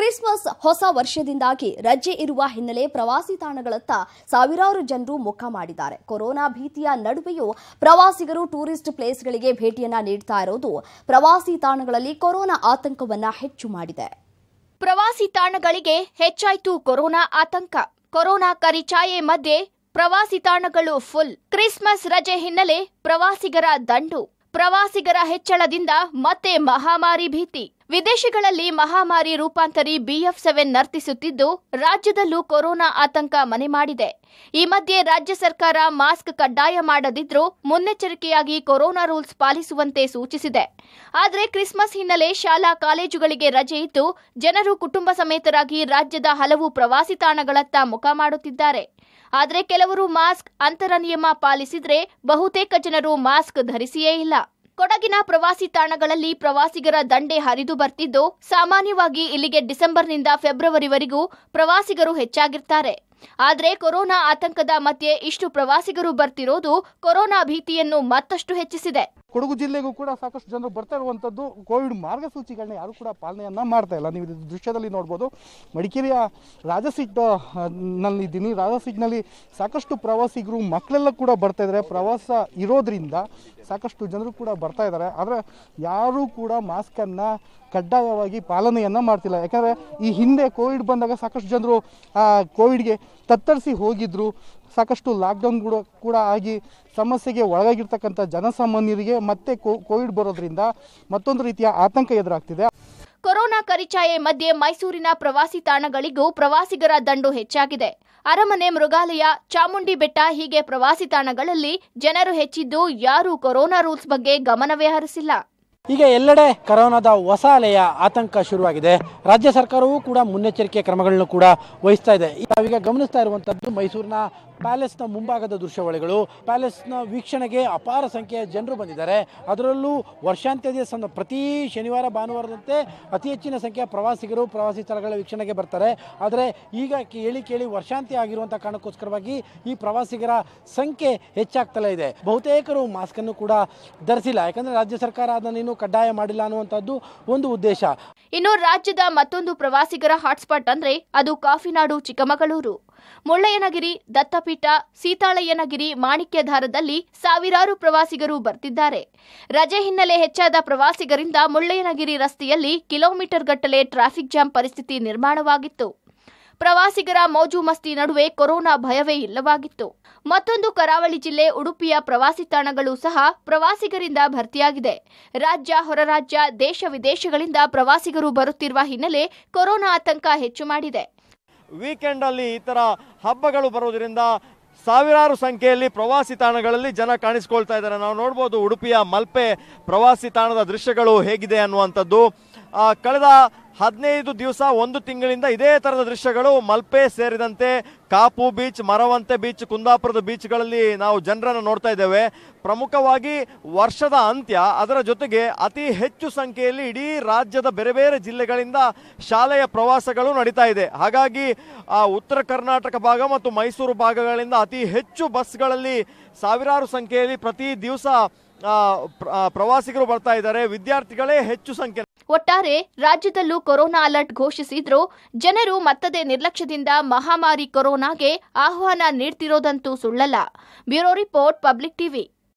Christmas ಹೊಸ ವರ್ಷದಿಂದಾಗಿ ರಜೆ ಇರುವ ಹಿನ್ನೆಲೆ ಪ್ರವಾಸಿ ತಾಣಗಳತ್ತ ಸಾವಿರಾರು ಜನರು ಮುಖ ಮಾಡಿದ್ದಾರೆ ಕೊರೋನಾ ಭೀತಿಯ ನಡುವೆಯೂ ಪ್ರವಾಸಿಗರು ಟೂರಿಸ್ಟ್ ಪ್ಲೇಸ್ಗಳಿಗೆ ಭೇಟಿಯನ್ನ ನೀಡ್ತಾ ಇರೋದು ಪ್ರವಾಸಿ ತಾಣಗಳಲ್ಲಿ ಕೊರೋನಾ ಆತಂಕವನ್ನ ಹೆಚ್ಚು ಮಾಡಿದೆ ಪ್ರವಾಸಿ ತಾಣಗಳಿಗೆ ಹೆಚ್ಚಾಯಿತು ಕೊರೋನಾ ಆತಂಕ ಕೊರೋನಾ ಕರಿಚಾಯೆ ಮಧ್ಯೆ ಪ್ರವಾಸಿ ತಾಣಗಳು ಫುಲ್ ಕ್ರಿಸ್ಮಸ್ ರಜೆ ಹಿನ್ನೆಲೆ ಪ್ರವಾಸಿಗರ ದಂಡು ಪ್ರವಾಸಿಗರ ಹೆಚ್ಚಳದಿಂದ ಮತ್ತೆ ಮಹಾಮಾರಿ ಭೀತಿ ವಿದೇಶಗಳಲ್ಲಿ ಮಹಾಮಾರಿ ರೂಪಾಂತರಿ ಬಿಎಫ್ ಸೆವೆನ್ ನರ್ತಿಸುತ್ತಿದ್ದು ರಾಜ್ಯದಲ್ಲೂ ಕೊರೋನಾ ಆತಂಕ ಮನೆ ಮಾಡಿದೆ ಈ ಮಧ್ಯೆ ರಾಜ್ಯ ಸರ್ಕಾರ ಮಾಸ್ಕ್ ಕಡ್ಡಾಯ ಮಾಡದಿದ್ರೂ ಮುನ್ನೆಚ್ಚರಿಕೆಯಾಗಿ ಕೊರೋನಾ ರೂಲ್ಸ್ ಪಾಲಿಸುವಂತೆ ಸೂಚಿಸಿದೆ ಆದರೆ ಕ್ರಿಸ್ಮಸ್ ಹಿನ್ನೆಲೆ ಶಾಲಾ ಕಾಲೇಜುಗಳಿಗೆ ರಜೆ ಇದ್ದು ಜನರು ಕುಟುಂಬ ಸಮೇತರಾಗಿ ರಾಜ್ಯದ ಹಲವು ಪ್ರವಾಸಿ ತಾಣಗಳತ್ತ ಮುಖ ಮಾಡುತ್ತಿದ್ದಾರೆ ಆದರೆ ಕೆಲವರು ಮಾಸ್ಕ್ ಅಂತರ ನಿಯಮ ಪಾಲಿಸಿದ್ರೆ ಬಹುತೇಕ ಜನರು ಮಾಸ್ಕ್ ಧರಿಸಿಯೇ ಇಲ್ಲ ಕೊಡಗಿನ ಪ್ರವಾಸಿ ತಾಣಗಳಲ್ಲಿ ಪ್ರವಾಸಿಗರ ದಂಡೆ ಹರಿದು ಬರ್ತಿದ್ದು ಸಾಮಾನ್ಯವಾಗಿ ಇಲ್ಲಿಗೆ ಡಿಸೆಂಬರ್ನಿಂದ ಫೆಬ್ರವರಿವರೆಗೂ ಪ್ರವಾಸಿಗರು ಹೆಚ್ಚಾಗಿರ್ತಾರೆ ಆದರೆ ಕೊರೋನಾ ಆತಂಕದ ಮಧ್ಯೆ ಇಷ್ಟು ಪ್ರವಾಸಿಗರು ಬರ್ತಿರೋದು ಕೊರೋನಾ ಭೀತಿಯನ್ನು ಮತ್ತಷ್ಟು ಹೆಚ್ಚಿಸಿದೆ ಕೊಡಗು ಜಿಲ್ಲೆಗೂ ಕೂಡ ಸಾಕಷ್ಟು ಜನರು ಬರ್ತಾ ಇರುವಂಥದ್ದು ಕೋವಿಡ್ ಮಾರ್ಗಸೂಚಿಗಳನ್ನ ಯಾರು ಕೂಡ ಪಾಲನೆಯನ್ನು ಮಾಡ್ತಾ ಇಲ್ಲ ನೀವು ದೃಶ್ಯದಲ್ಲಿ ನೋಡ್ಬೋದು ಮಡಿಕೇರಿಯ ರಾಜಸೀಟ್ ನಲ್ಲಿ ಇದ್ದೀನಿ ರಾಜಸೀಟ್ನಲ್ಲಿ ಸಾಕಷ್ಟು ಪ್ರವಾಸಿಗರು ಮಕ್ಕಳೆಲ್ಲ ಕೂಡ ಬರ್ತಾ ಇದ್ದಾರೆ ಪ್ರವಾಸ ಇರೋದ್ರಿಂದ ಸಾಕಷ್ಟು ಜನರು ಕೂಡ ಬರ್ತಾ ಇದ್ದಾರೆ ಆದರೆ ಯಾರೂ ಕೂಡ ಮಾಸ್ಕನ್ನು ಕಡ್ಡಾಯವಾಗಿ ಪಾಲನೆಯನ್ನು ಮಾಡ್ತಿಲ್ಲ ಯಾಕಂದರೆ ಈ ಹಿಂದೆ ಕೋವಿಡ್ ಬಂದಾಗ ಸಾಕಷ್ಟು ಜನರು ಕೋವಿಡ್ಗೆ ತತ್ತರಿಸಿ ಹೋಗಿದ್ದರು ಸಾಕಷ್ಟು ಲಾಕ್ಡೌನ್ ಕೂಡ ಕೂಡ ಆಗಿ ಸಮಸ್ಯೆಗೆ ಒಳಗಾಗಿರ್ತಕ್ಕಂಥ ಜನಸಾಮಾನ್ಯರಿಗೆ ಮತ್ತೆ ಕೋವಿಡ್ ಬರೋದ್ರಿಂದ ಮತ್ತೊಂದು ರೀತಿಯ ಆತಂಕ ಎದುರಾಗ್ತಿದೆ ಕೊರೋನಾ ಕರಿಚಾಯೆ ಮಧ್ಯೆ ಮೈಸೂರಿನ ಪ್ರವಾಸಿ ತಾಣಗಳಿಗೂ ಪ್ರವಾಸಿಗರ ದಂಡು ಹೆಚ್ಚಾಗಿದೆ ಅರಮನೆ ಮೃಗಾಲಯ ಚಾಮುಂಡಿ ಬೆಟ್ಟ ಹೀಗೆ ಪ್ರವಾಸಿ ತಾಣಗಳಲ್ಲಿ ಜನರು ಹೆಚ್ಚಿದ್ದು ಯಾರೂ ಕೊರೋನಾ ರೂಲ್ಸ್ ಬಗ್ಗೆ ಗಮನವೇ ಹರಿಸಿಲ್ಲ ಈಗ ಎಲ್ಲೆಡೆ ಕರೋನಾದ ಹೊಸ ಅಲೆಯ ಆತಂಕ ಶುರುವಾಗಿದೆ ರಾಜ್ಯ ಸರ್ಕಾರವೂ ಕೂಡ ಮುನ್ನೆಚ್ಚರಿಕೆ ಕ್ರಮಗಳನ್ನು ಕೂಡ ವಹಿಸ್ತಾ ಇದೆ ಈಗ ಗಮನಿಸ್ತಾ ಇರುವಂತದ್ದು ಮೈಸೂರಿನ ಪ್ಯಾಲೇಸ್ನ ಮುಂಭಾಗದ ದೃಶ್ಯಾವಳಿಗಳು ಪ್ಯಾಲೇಸ್ನ ವೀಕ್ಷಣೆಗೆ ಅಪಾರ ಸಂಖ್ಯೆಯ ಜನರು ಬಂದಿದ್ದಾರೆ ಅದರಲ್ಲೂ ವರ್ಷಾಂತ್ಯದ ಸಂದ ಪ್ರತಿ ಶನಿವಾರ ಭಾನುವಾರದಂತೆ ಅತಿ ಹೆಚ್ಚಿನ ಸಂಖ್ಯೆಯ ಪ್ರವಾಸಿಗರು ಪ್ರವಾಸಿ ಸ್ಥಳಗಳ ವೀಕ್ಷಣೆಗೆ ಬರ್ತಾರೆ ಆದರೆ ಈಗ ಕೇಳಿ ಕೇಳಿ ವರ್ಷಾಂತ್ಯ ಆಗಿರುವಂಥ ಕಾರಣಕ್ಕೋಸ್ಕರವಾಗಿ ಈ ಪ್ರವಾಸಿಗರ ಸಂಖ್ಯೆ ಹೆಚ್ಚಾಗ್ತಲೇ ಇದೆ ಬಹುತೇಕರು ಮಾಸ್ಕನ್ನು ಕೂಡ ಧರಿಸಿಲ್ಲ ಯಾಕಂದರೆ ರಾಜ್ಯ ಸರ್ಕಾರ ಇನ್ನೂ ಕಡ್ಡಾಯ ಮಾಡಿಲ್ಲ ಅನ್ನುವಂಥದ್ದು ಒಂದು ಉದ್ದೇಶ ಇನ್ನು ರಾಜ್ಯದ ಮತ್ತೊಂದು ಪ್ರವಾಸಿಗರ ಹಾಟ್ಸ್ಪಾಟ್ ಅಂದರೆ ಅದು ಕಾಫಿನಾಡು ಚಿಕ್ಕಮಗಳೂರು ಮುಳ್ಳಯ್ಯನಗಿರಿ ದತ್ತಪೀಠ ಪೀಠ ಸೀತಾಳಯ್ಯನಗಿರಿ ಮಾಣಿಕ್ಯಧಾರದಲ್ಲಿ ಸಾವಿರಾರು ಪ್ರವಾಸಿಗರು ಬರ್ತಿದ್ದಾರೆ ರಜೆ ಹಿನ್ನೆಲೆ ಹೆಚ್ಚಾದ ಪ್ರವಾಸಿಗರಿಂದ ಮುಳ್ಳಯ್ಯನಗಿರಿ ರಸ್ತೆಯಲ್ಲಿ ಕಿಲೋಮೀಟರ್ ಗಟ್ಟಲೆ ಟ್ರಾಫಿಕ್ ಜಾಮ್ ಪರಿಸ್ಥಿತಿ ನಿರ್ಮಾಣವಾಗಿತ್ತು ಪ್ರವಾಸಿಗರ ಮೋಜು ಮಸ್ತಿ ನಡುವೆ ಕೊರೋನಾ ಭಯವೇ ಇಲ್ಲವಾಗಿತ್ತು ಮತ್ತೊಂದು ಕರಾವಳಿ ಜಿಲ್ಲೆ ಉಡುಪಿಯ ಪ್ರವಾಸಿ ತಾಣಗಳು ಸಹ ಪ್ರವಾಸಿಗರಿಂದ ಭರ್ತಿಯಾಗಿದೆ ರಾಜ್ಯ ಹೊರರಾಜ್ಯ ದೇಶ ವಿದೇಶಗಳಿಂದ ಪ್ರವಾಸಿಗರು ಬರುತ್ತಿರುವ ಹಿನ್ನೆಲೆ ಕೊರೋನಾ ಆತಂಕ ಹೆಚ್ಚು ಮಾಡಿದೆ ವೀಕೆಂಡಲ್ಲಿ ಈ ಥರ ಹಬ್ಬಗಳು ಬರುವುದರಿಂದ ಸಾವಿರಾರು ಸಂಖ್ಯೆಯಲ್ಲಿ ಪ್ರವಾಸಿ ತಾಣಗಳಲ್ಲಿ ಜನ ಕಾಣಿಸ್ಕೊಳ್ತಾ ಇದ್ದಾರೆ ನಾವು ನೋಡ್ಬೋದು ಉಡುಪಿಯ ಮಲ್ಪೆ ಪ್ರವಾಸಿ ತಾಣದ ದೃಶ್ಯಗಳು ಹೇಗಿದೆ ಅನ್ನುವಂಥದ್ದು ಕಳೆದ ಹದಿನೈದು ದಿವಸ ಒಂದು ತಿಂಗಳಿಂದ ಇದೇ ಥರದ ದೃಶ್ಯಗಳು ಮಲ್ಪೆ ಸೇರಿದಂತೆ ಕಾಪು ಬೀಚ್ ಮರವಂತೆ ಬೀಚ್ ಕುಂದಾಪುರದ ಬೀಚ್ಗಳಲ್ಲಿ ನಾವು ಜನರನ್ನು ನೋಡ್ತಾ ಇದ್ದೇವೆ ಪ್ರಮುಖವಾಗಿ ವರ್ಷದ ಅಂತ್ಯ ಅದರ ಜೊತೆಗೆ ಅತಿ ಹೆಚ್ಚು ಸಂಖ್ಯೆಯಲ್ಲಿ ಇಡೀ ರಾಜ್ಯದ ಬೇರೆ ಬೇರೆ ಜಿಲ್ಲೆಗಳಿಂದ ಶಾಲೆಯ ಪ್ರವಾಸಗಳು ನಡೀತಾ ಇದೆ ಹಾಗಾಗಿ ಆ ಉತ್ತರ ಕರ್ನಾಟಕ ಭಾಗ ಮತ್ತು ಮೈಸೂರು ಭಾಗಗಳಿಂದ ಅತಿ ಹೆಚ್ಚು ಬಸ್ಗಳಲ್ಲಿ ಸಾವಿರಾರು ಸಂಖ್ಯೆಯಲ್ಲಿ ಪ್ರತಿ ದಿವಸ ಪ್ರವಾಸಿಗರು ಬರ್ತಾ ಇದ್ದಾರೆ ವಿದ್ಯಾರ್ಥಿಗಳೇ ಹೆಚ್ಚು ಸಂಖ್ಯೆ ಒಟ್ಟಾರೆ ರಾಜ್ಯದಲ್ಲೂ ಕೊರೋನಾ ಅಲರ್ಟ್ ಘೋಷಿಸಿದ್ರು ಜನರು ಮತ್ತದೇ ನಿರ್ಲಕ್ಷ್ಯದಿಂದ ಮಹಾಮಾರಿ ಕೊರೋನಾಗೆ ಆಹ್ವಾನ ನೀಡ್ತಿರೋದಂತೂ ಸುಳ್ಳಲ್ಲ ಬ್ಯೂರೋ ರಿಪೋರ್ಟ್ ಪಬ್ಲಿಕ್ ಟಿವಿ